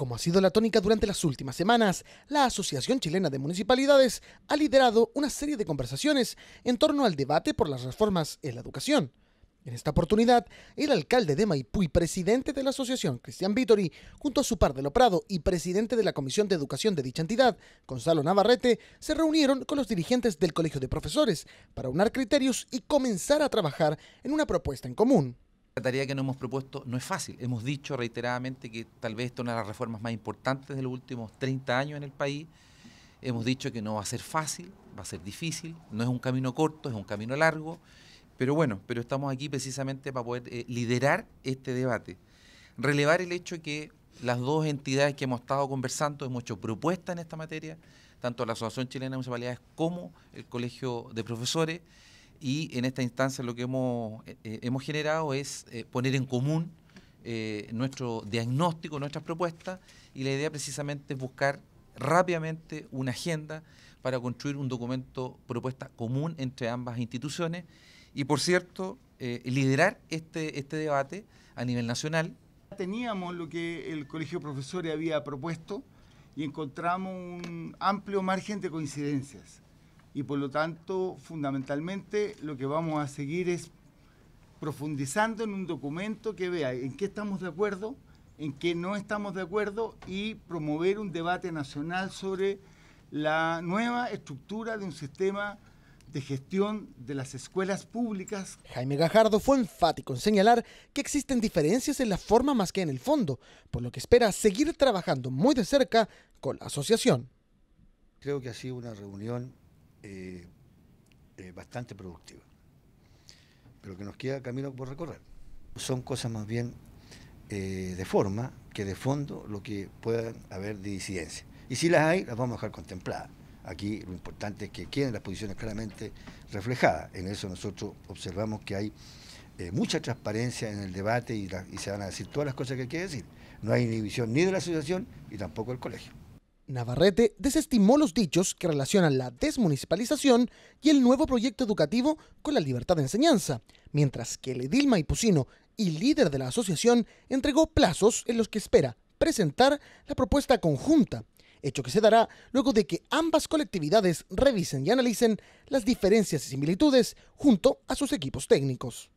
Como ha sido la tónica durante las últimas semanas, la Asociación Chilena de Municipalidades ha liderado una serie de conversaciones en torno al debate por las reformas en la educación. En esta oportunidad, el alcalde de Maipú y presidente de la asociación, Cristian Vítori, junto a su par de Loprado y presidente de la Comisión de Educación de dicha entidad, Gonzalo Navarrete, se reunieron con los dirigentes del Colegio de Profesores para unar criterios y comenzar a trabajar en una propuesta en común. La tarea que nos hemos propuesto no es fácil. Hemos dicho reiteradamente que tal vez esta es una de las reformas más importantes de los últimos 30 años en el país. Hemos dicho que no va a ser fácil, va a ser difícil, no es un camino corto, es un camino largo, pero bueno, pero estamos aquí precisamente para poder eh, liderar este debate. Relevar el hecho que las dos entidades que hemos estado conversando, hemos hecho propuestas en esta materia, tanto la Asociación Chilena de Municipalidades como el Colegio de Profesores, y en esta instancia lo que hemos, eh, eh, generado es eh, poner en común nuestro diagnóstico, nuestras propuestas y la idea precisamente es buscar rápidamente una agenda para construir un documento, propuesta común entre ambas instituciones y por cierto liderar este, este debate a nivel nacional. Teníamos lo que el Colegio Profesores había propuesto y encontramos un amplio margen de coincidencias y por lo tanto, fundamentalmente, lo que vamos a seguir es profundizando en un documento que vea en qué estamos de acuerdo, en qué no estamos de acuerdo y promover un debate nacional sobre la nueva estructura de un sistema de gestión de las escuelas públicas. Jaime Gajardo fue enfático en señalar que existen diferencias en la forma más que en el fondo, por lo que espera seguir trabajando muy de cerca con la asociación. Creo que ha sido una reunión eh, eh, bastante productiva. Pero que nos queda camino por recorrer. Son cosas más bien eh, de forma que de fondo lo que pueda haber de disidencia. Y si las hay, las vamos a dejar contempladas. Aquí lo importante es que queden las posiciones claramente reflejadas. En eso nosotros observamos que hay mucha transparencia en el debate y, y, se van a decir todas las cosas que hay que decir. No hay inhibición ni de la asociación y tampoco del colegio. Navarrete desestimó los dichos que relacionan la desmunicipalización y el nuevo proyecto educativo con la libertad de enseñanza, mientras que el edil maipucino y líder de la asociación entregó plazos en los que espera presentar la propuesta conjunta, hecho que se dará luego de que ambas colectividades revisen y analicen las diferencias y similitudes junto a sus equipos técnicos.